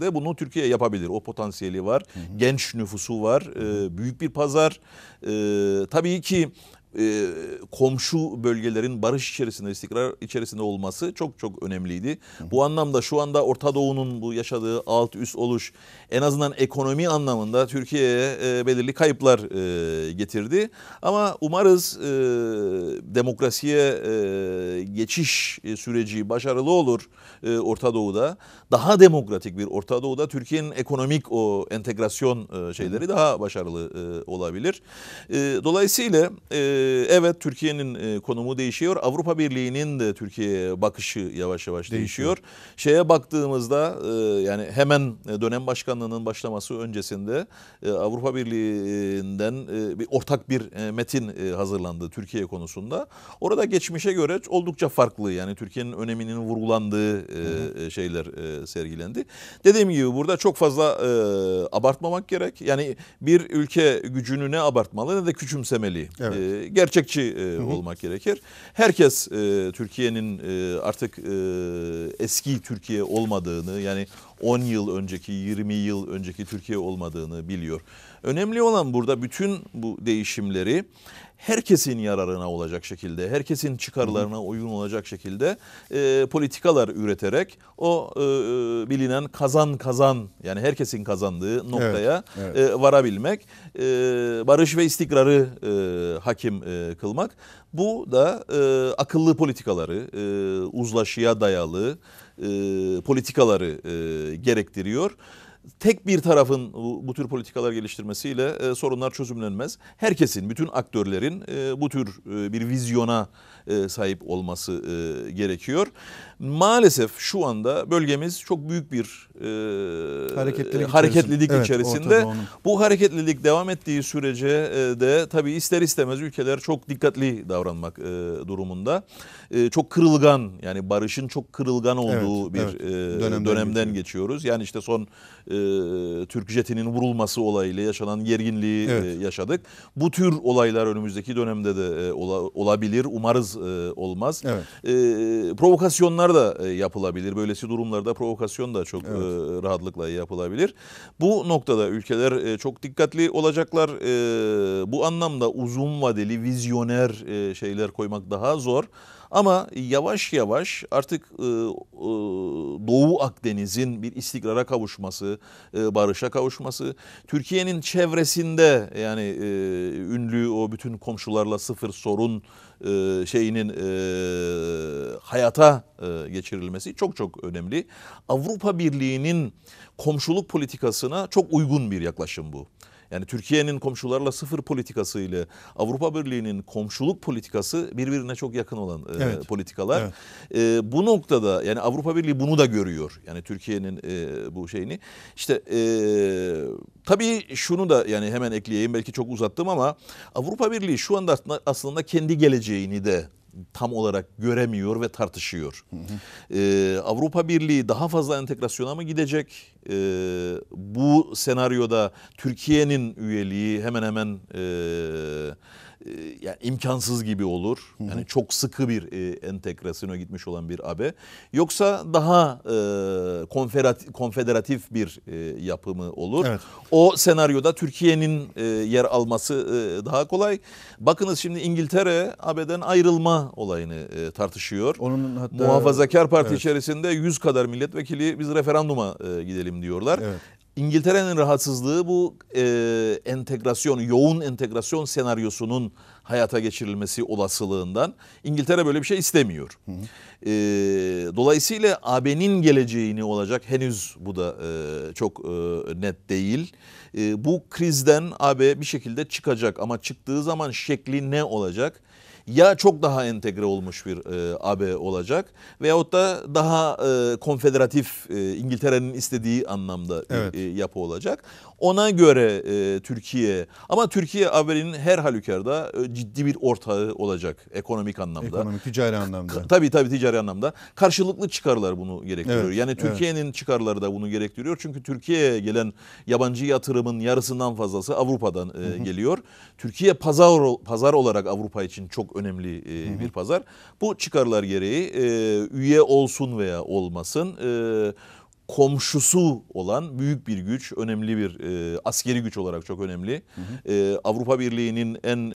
de bunu Türkiye yapabilir. O potansiyeli var. Hı hı. Genç nüfusu var. E, büyük bir pazar. E, tabii ki e, komşu bölgelerin barış içerisinde, istikrar içerisinde olması çok çok önemliydi. Bu anlamda şu anda Orta Doğu'nun bu yaşadığı alt üst oluş en azından ekonomi anlamında Türkiye'ye e, belirli kayıplar e, getirdi. Ama umarız e, demokrasiye e, geçiş süreci başarılı olur e, Orta Doğu'da. Daha demokratik bir Orta Doğu'da Türkiye'nin ekonomik o entegrasyon e, şeyleri daha başarılı e, olabilir. E, dolayısıyla e, ee, evet Türkiye'nin e, konumu değişiyor. Avrupa Birliği'nin de Türkiye'ye bakışı yavaş yavaş değişiyor. değişiyor. Şeye baktığımızda e, yani hemen e, dönem başkanlığının başlaması öncesinde Avrupa Birliği'nden bir ortak bir metin hazırlandı Türkiye konusunda. Orada geçmişe göre oldukça farklı yani Türkiye'nin öneminin vurgulandığı hı hı. şeyler sergilendi. Dediğim gibi burada çok fazla abartmamak gerek. Yani bir ülke gücünü ne abartmalı ne de küçümsemeli. Evet gerçekçi e, olmak gerekir. Herkes e, Türkiye'nin e, artık e, eski Türkiye olmadığını yani 10 yıl önceki, 20 yıl önceki Türkiye olmadığını biliyor. Önemli olan burada bütün bu değişimleri herkesin yararına olacak şekilde, herkesin çıkarlarına uygun olacak şekilde e, politikalar üreterek o e, e bilinen kazan kazan yani herkesin kazandığı noktaya evet, evet. E, varabilmek, e, barış ve istikrarı e, hakim e, kılmak. Bu da e, akıllı politikaları, e, uzlaşıya dayalı, e, politikaları e, gerektiriyor tek bir tarafın bu, tür politikalar geliştirmesiyle e, sorunlar çözümlenmez. Herkesin, bütün aktörlerin e, bu tür e, bir vizyona sahip olması gerekiyor. Maalesef şu anda bölgemiz çok büyük bir hareketlilik, hareketlilik içerisinde. içerisinde. bu hareketlilik devam ettiği sürece de tabii ister istemez ülkeler çok dikkatli davranmak durumunda. çok kırılgan yani barışın çok kırılgan olduğu evet, bir evet. dönemden, dönemden geçiyoruz. Yani işte son e, Türk jetinin vurulması olayıyla yaşanan gerginliği e, evet. e, yaşadık. Bu tür olaylar önümüzdeki dönemde de e, ola, olabilir. Umarız e, olmaz. Evet. E, provokasyonlar da e, yapılabilir. Böylesi durumlarda provokasyon da çok evet. e, rahatlıkla yapılabilir. Bu noktada ülkeler e, çok dikkatli olacaklar. E, bu anlamda uzun vadeli vizyoner e, şeyler koymak daha zor. Ama yavaş yavaş artık e, Doğu Akdeniz'in bir istikrara kavuşması, e, barışa kavuşması, Türkiye'nin çevresinde yani e, ünlü o bütün komşularla sıfır sorun e, şeyinin hayata geçirilmesi çok çok önemli. Avrupa Birliği'nin komşuluk politikasına çok uygun bir yaklaşım bu. Yani Türkiye'nin komşularla sıfır politikası ile Avrupa Birliği'nin komşuluk politikası birbirine çok yakın olan e, evet. politikalar. Evet. E, bu noktada yani Avrupa Birliği bunu da görüyor. Yani Türkiye'nin e, bu şeyini. İşte e, tabii şunu da yani hemen ekleyeyim belki çok uzattım ama Avrupa Birliği şu anda aslında kendi geleceğini de tam olarak göremiyor ve tartışıyor. Hı hı. Ee, Avrupa Birliği daha fazla entegrasyona mı gidecek? Ee, bu senaryoda Türkiye'nin üyeliği hemen hemen... E, e, yani imkansız gibi olur. Yani çok sıkı bir e, entegrasyona gitmiş olan bir AB. Yoksa daha e, konfederatif bir e, yapımı olur. Evet. O senaryoda Türkiye'nin e, yer alması e, daha kolay. Bakınız şimdi İngiltere AB'den ayrılma olayını e, tartışıyor. Onun hatta Muhafazakar Parti evet. içerisinde 100 kadar milletvekili biz referanduma e, gidelim diyorlar. Evet. İngiltere'nin rahatsızlığı bu e, entegrasyon, yoğun entegrasyon senaryosunun hayata geçirilmesi olasılığından İngiltere böyle bir şey istemiyor. Hı E, dolayısıyla AB'nin geleceğini olacak henüz bu da e, çok e, net değil. E, bu krizden AB bir şekilde çıkacak ama çıktığı zaman şekli ne olacak? ya çok daha entegre olmuş bir e, AB olacak veyahut da daha e, konfederatif e, İngiltere'nin istediği anlamda bir evet. e, yapı olacak. Ona göre e, Türkiye ama Türkiye AB'nin her halükarda e, ciddi bir ortağı olacak ekonomik anlamda. Ekonomik ticari anlamda. Ka- tabii tabii ticari anlamda. Karşılıklı çıkarlar bunu gerektiriyor. Evet, yani Türkiye'nin evet. çıkarları da bunu gerektiriyor. Çünkü Türkiye'ye gelen yabancı yatırımın yarısından fazlası Avrupa'dan e, geliyor. Türkiye pazar pazar olarak Avrupa için çok önemli e, bir pazar. Bu çıkarlar gereği e, üye olsun veya olmasın e, komşusu olan büyük bir güç, önemli bir e, askeri güç olarak çok önemli. Hı hı. E, Avrupa Birliği'nin en